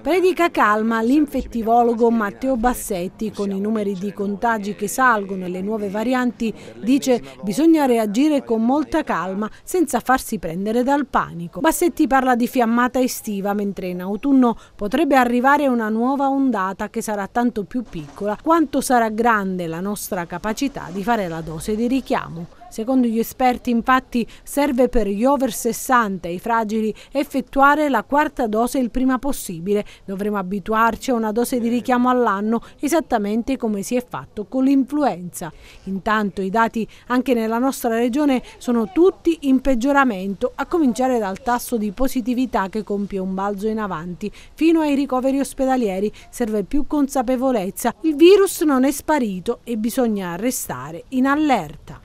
Predica calma l'infettivologo Matteo Bassetti, con i numeri di contagi che salgono e le nuove varianti, dice bisogna reagire con molta calma senza farsi prendere dal panico. Bassetti parla di fiammata estiva, mentre in autunno potrebbe arrivare una nuova ondata che sarà tanto più piccola quanto sarà grande la nostra capacità di fare la dose di richiamo. Secondo gli esperti infatti serve per gli over 60 e i fragili effettuare la quarta dose il prima possibile. Dovremo abituarci a una dose di eh. richiamo all'anno esattamente come si è fatto con l'influenza. Intanto i dati anche nella nostra regione sono tutti in peggioramento a cominciare dal tasso di positività che compie un balzo in avanti fino ai ricoveri ospedalieri. Serve più consapevolezza. Il virus non è sparito e bisogna restare in allerta.